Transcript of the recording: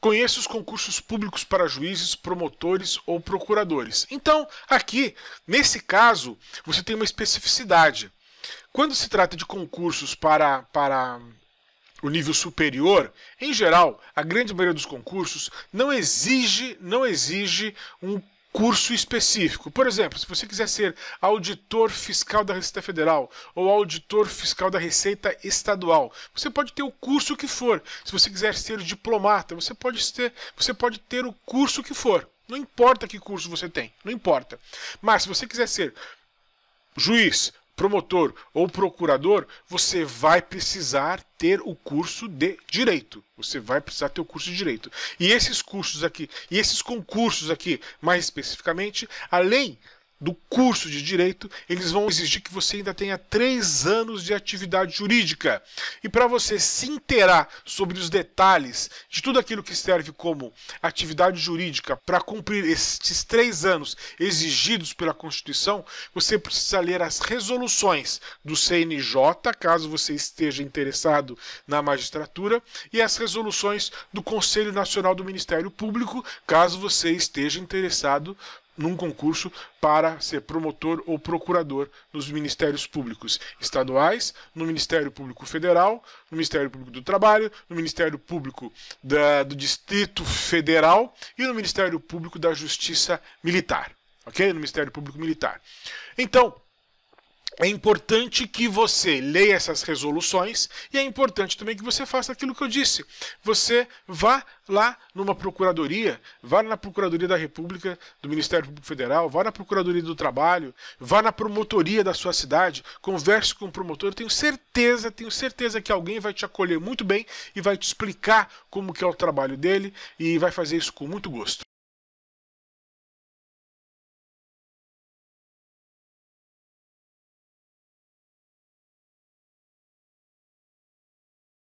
Conheça os concursos públicos para juízes, promotores ou procuradores. Então, aqui, nesse caso, você tem uma especificidade. Quando se trata de concursos para, para o nível superior, em geral, a grande maioria dos concursos não exige, não exige um curso específico. Por exemplo, se você quiser ser auditor fiscal da Receita Federal ou auditor fiscal da Receita Estadual, você pode ter o curso que for. Se você quiser ser diplomata, você pode ter, você pode ter o curso que for. Não importa que curso você tem, não importa. Mas se você quiser ser juiz, promotor ou procurador, você vai precisar ter o curso de direito. Você vai precisar ter o curso de direito. E esses cursos aqui, e esses concursos aqui, mais especificamente, além do curso de direito, eles vão exigir que você ainda tenha três anos de atividade jurídica. E para você se inteirar sobre os detalhes de tudo aquilo que serve como atividade jurídica para cumprir estes três anos exigidos pela Constituição, você precisa ler as resoluções do CNJ, caso você esteja interessado na magistratura, e as resoluções do Conselho Nacional do Ministério Público, caso você esteja interessado num concurso para ser promotor ou procurador nos ministérios públicos estaduais, no Ministério Público Federal, no Ministério Público do Trabalho, no Ministério Público da, do Distrito Federal e no Ministério Público da Justiça Militar, ok? No Ministério Público Militar. Então, é importante que você leia essas resoluções e é importante também que você faça aquilo que eu disse. Você vá lá numa procuradoria, vá na Procuradoria da República, do Ministério Público Federal, vá na Procuradoria do Trabalho, vá na promotoria da sua cidade, converse com o promotor. tenho certeza, tenho certeza que alguém vai te acolher muito bem e vai te explicar como que é o trabalho dele e vai fazer isso com muito gosto.